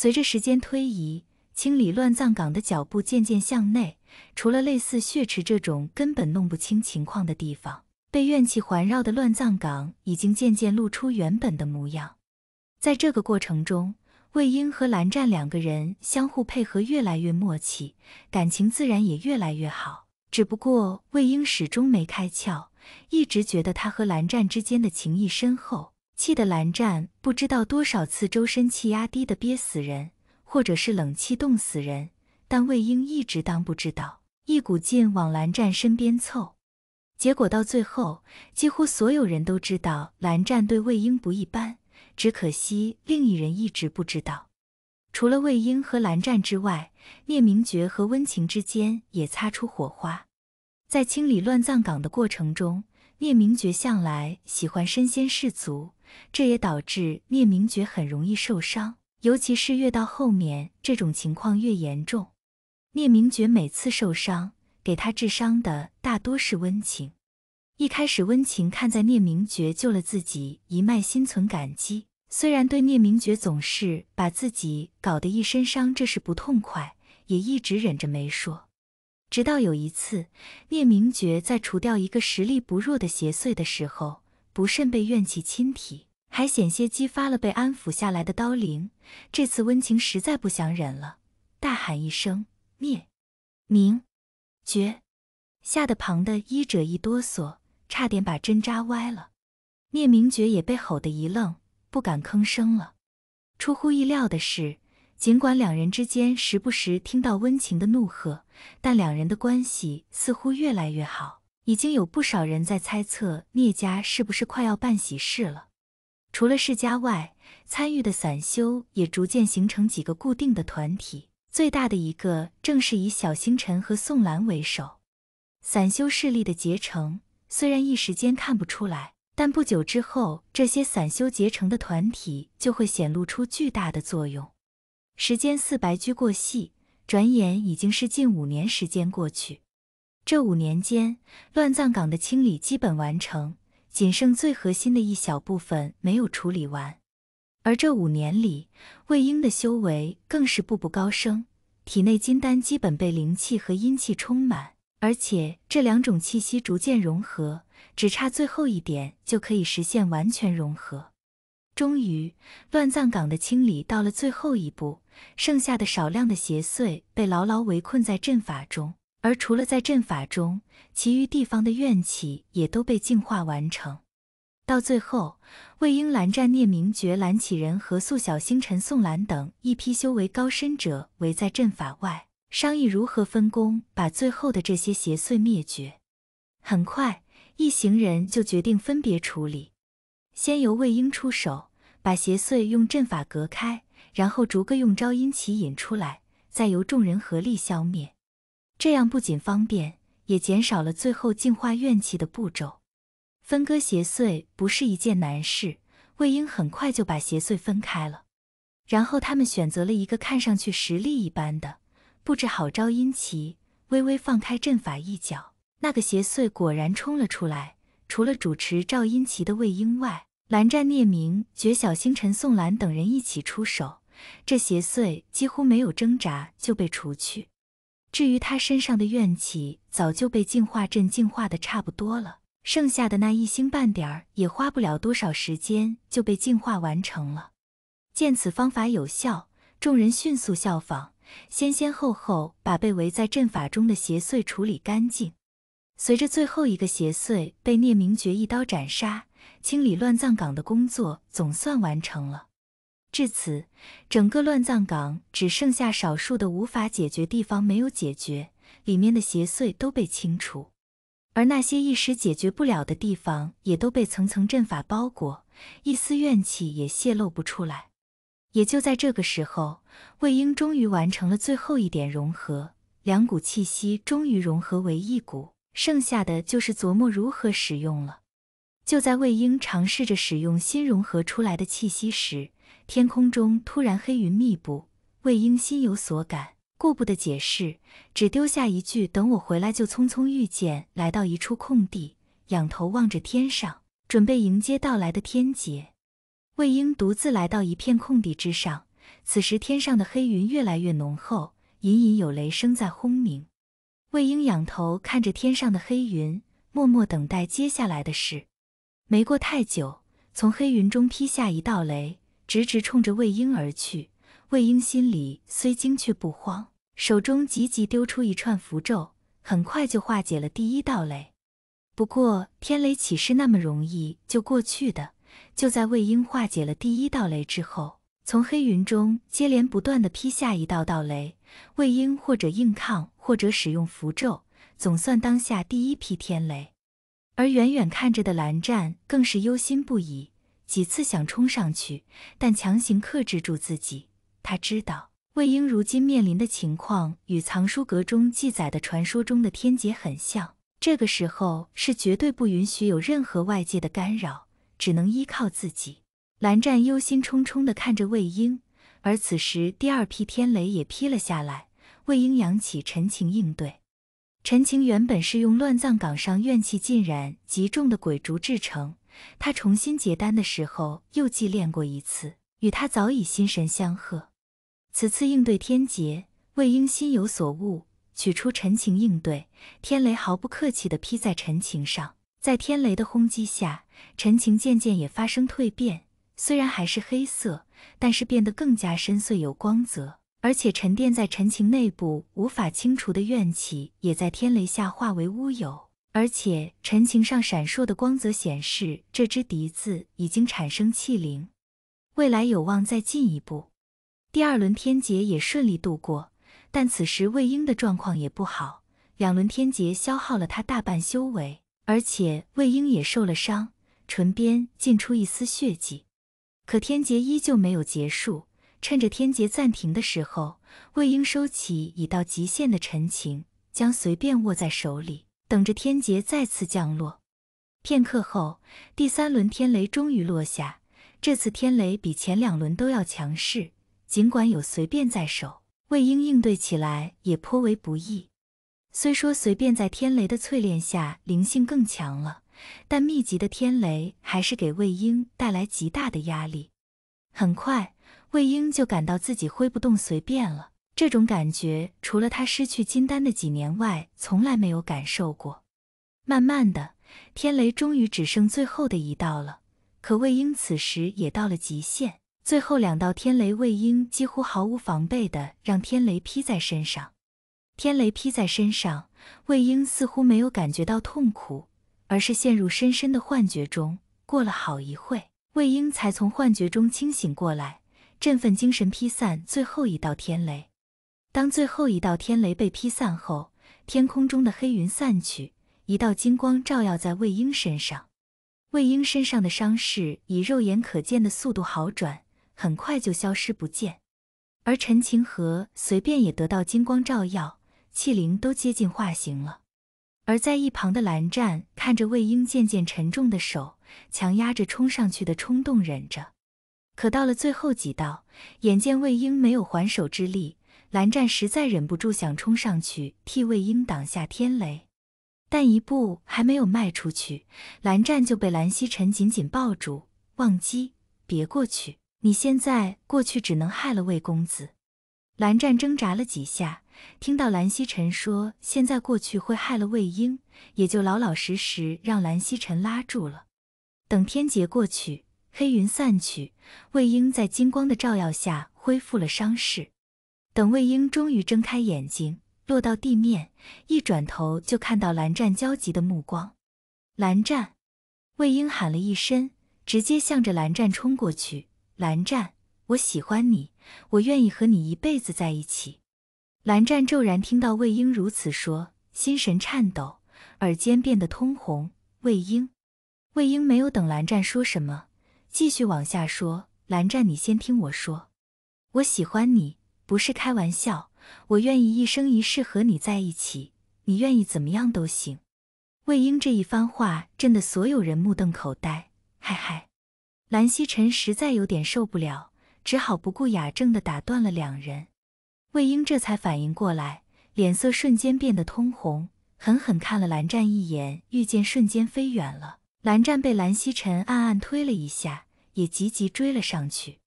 随着时间推移，清理乱葬岗的脚步渐渐向内。除了类似血池这种根本弄不清情况的地方，被怨气环绕的乱葬岗已经渐渐露出原本的模样。在这个过程中，魏婴和蓝湛两个人相互配合越来越默契，感情自然也越来越好。只不过魏婴始终没开窍，一直觉得他和蓝湛之间的情谊深厚。气得蓝湛不知道多少次周身气压低的憋死人，或者是冷气冻死人，但魏婴一直当不知道，一股劲往蓝湛身边凑，结果到最后，几乎所有人都知道蓝湛对魏婴不一般，只可惜另一人一直不知道。除了魏婴和蓝湛之外，聂明觉和温情之间也擦出火花，在清理乱葬岗的过程中，聂明觉向来喜欢身先士卒。这也导致聂明觉很容易受伤，尤其是越到后面，这种情况越严重。聂明觉每次受伤，给他治伤的大多是温情。一开始，温情看在聂明觉救了自己一脉，心存感激，虽然对聂明觉总是把自己搞得一身伤这事不痛快，也一直忍着没说。直到有一次，聂明觉在除掉一个实力不弱的邪祟的时候。不慎被怨气侵体，还险些激发了被安抚下来的刀灵。这次温情实在不想忍了，大喊一声：“灭明绝！”吓得旁的医者一哆嗦，差点把针扎歪了。灭明绝也被吼得一愣，不敢吭声了。出乎意料的是，尽管两人之间时不时听到温情的怒喝，但两人的关系似乎越来越好。已经有不少人在猜测聂家是不是快要办喜事了。除了世家外，参与的散修也逐渐形成几个固定的团体，最大的一个正是以小星辰和宋岚为首。散修势力的结成虽然一时间看不出来，但不久之后，这些散修结成的团体就会显露出巨大的作用。时间似白驹过隙，转眼已经是近五年时间过去。这五年间，乱葬岗的清理基本完成，仅剩最核心的一小部分没有处理完。而这五年里，魏婴的修为更是步步高升，体内金丹基本被灵气和阴气充满，而且这两种气息逐渐融合，只差最后一点就可以实现完全融合。终于，乱葬岗的清理到了最后一步，剩下的少量的邪祟被牢牢围困在阵法中。而除了在阵法中，其余地方的怨气也都被净化完成。到最后，魏婴、蓝湛、聂明觉、蓝启仁和素小星辰、宋岚等一批修为高深者围在阵法外，商议如何分工，把最后的这些邪祟灭绝。很快，一行人就决定分别处理：先由魏婴出手，把邪祟用阵法隔开，然后逐个用招阴旗引出来，再由众人合力消灭。这样不仅方便，也减少了最后净化怨气的步骤。分割邪祟不是一件难事，魏婴很快就把邪祟分开了。然后他们选择了一个看上去实力一般的，布置好招阴旗，微微放开阵法一角，那个邪祟果然冲了出来。除了主持招阴旗的魏婴外，蓝湛、聂明、绝晓、星辰、宋岚等人一起出手，这邪祟几乎没有挣扎就被除去。至于他身上的怨气，早就被净化阵净化的差不多了，剩下的那一星半点儿也花不了多少时间就被净化完成了。见此方法有效，众人迅速效仿，先先后后把被围在阵法中的邪祟处理干净。随着最后一个邪祟被聂明觉一刀斩杀，清理乱葬岗的工作总算完成了。至此，整个乱葬岗只剩下少数的无法解决地方没有解决，里面的邪祟都被清除，而那些一时解决不了的地方也都被层层阵法包裹，一丝怨气也泄露不出来。也就在这个时候，魏婴终于完成了最后一点融合，两股气息终于融合为一股，剩下的就是琢磨如何使用了。就在魏婴尝试着使用新融合出来的气息时，天空中突然黑云密布。魏婴心有所感，顾不得解释，只丢下一句“等我回来”，就匆匆遇见。”来到一处空地，仰头望着天上，准备迎接到来的天劫。魏婴独自来到一片空地之上，此时天上的黑云越来越浓厚，隐隐有雷声在轰鸣。魏婴仰头看着天上的黑云，默默等待接下来的事。没过太久，从黑云中劈下一道雷，直直冲着魏婴而去。魏婴心里虽惊却不慌，手中急急丢出一串符咒，很快就化解了第一道雷。不过天雷岂是那么容易就过去的？就在魏婴化解了第一道雷之后，从黑云中接连不断的劈下一道道雷。魏婴或者硬抗，或者使用符咒，总算当下第一批天雷。而远远看着的蓝湛更是忧心不已，几次想冲上去，但强行克制住自己。他知道魏婴如今面临的情况与藏书阁中记载的传说中的天劫很像，这个时候是绝对不允许有任何外界的干扰，只能依靠自己。蓝湛忧心忡忡地看着魏婴，而此时第二批天雷也劈了下来。魏婴扬起陈情应对。陈情原本是用乱葬岗上怨气浸染极重的鬼竹制成，他重新结丹的时候又祭炼过一次，与他早已心神相合。此次应对天劫，魏婴心有所悟，取出陈情应对。天雷毫不客气地劈在陈情上，在天雷的轰击下，陈情渐渐也发生蜕变，虽然还是黑色，但是变得更加深邃有光泽。而且沉淀在陈情内部无法清除的怨气，也在天雷下化为乌有。而且陈情上闪烁的光泽显示，这只笛子已经产生气灵，未来有望再进一步。第二轮天劫也顺利度过，但此时魏婴的状况也不好，两轮天劫消耗了他大半修为，而且魏婴也受了伤，唇边浸出一丝血迹。可天劫依旧没有结束。趁着天劫暂停的时候，魏婴收起已到极限的陈情，将随便握在手里，等着天劫再次降落。片刻后，第三轮天雷终于落下。这次天雷比前两轮都要强势，尽管有随便在手，魏婴应对起来也颇为不易。虽说随便在天雷的淬炼下灵性更强了，但密集的天雷还是给魏婴带来极大的压力。很快。魏婴就感到自己挥不动随便了，这种感觉除了他失去金丹的几年外，从来没有感受过。慢慢的，天雷终于只剩最后的一道了。可魏婴此时也到了极限，最后两道天雷，魏婴几乎毫无防备的让天雷劈在身上。天雷劈在身上，魏婴似乎没有感觉到痛苦，而是陷入深深的幻觉中。过了好一会，魏婴才从幻觉中清醒过来。振奋精神，劈散最后一道天雷。当最后一道天雷被劈散后，天空中的黑云散去，一道金光照耀在魏婴身上。魏婴身上的伤势以肉眼可见的速度好转，很快就消失不见。而陈情和随便也得到金光照耀，气灵都接近化形了。而在一旁的蓝湛看着魏婴渐渐沉重的手，强压着冲上去的冲动，忍着。可到了最后几道，眼见魏婴没有还手之力，蓝湛实在忍不住想冲上去替魏婴挡下天雷，但一步还没有迈出去，蓝湛就被蓝曦臣紧紧抱住：“忘机，别过去！你现在过去只能害了魏公子。”蓝湛挣扎了几下，听到蓝曦臣说现在过去会害了魏婴，也就老老实实让蓝曦臣拉住了。等天劫过去。黑云散去，魏婴在金光的照耀下恢复了伤势。等魏婴终于睁开眼睛，落到地面，一转头就看到蓝湛焦急的目光。蓝湛，魏婴喊了一声，直接向着蓝湛冲过去。蓝湛，我喜欢你，我愿意和你一辈子在一起。蓝湛骤然听到魏婴如此说，心神颤抖，耳尖变得通红。魏婴，魏婴没有等蓝湛说什么。继续往下说，蓝湛，你先听我说，我喜欢你，不是开玩笑，我愿意一生一世和你在一起，你愿意怎么样都行。魏婴这一番话震得所有人目瞪口呆，嗨嗨，蓝曦臣实在有点受不了，只好不顾雅正的打断了两人。魏婴这才反应过来，脸色瞬间变得通红，狠狠看了蓝湛一眼，御剑瞬间飞远了。蓝湛被蓝曦臣暗暗推了一下。也急急追了上去。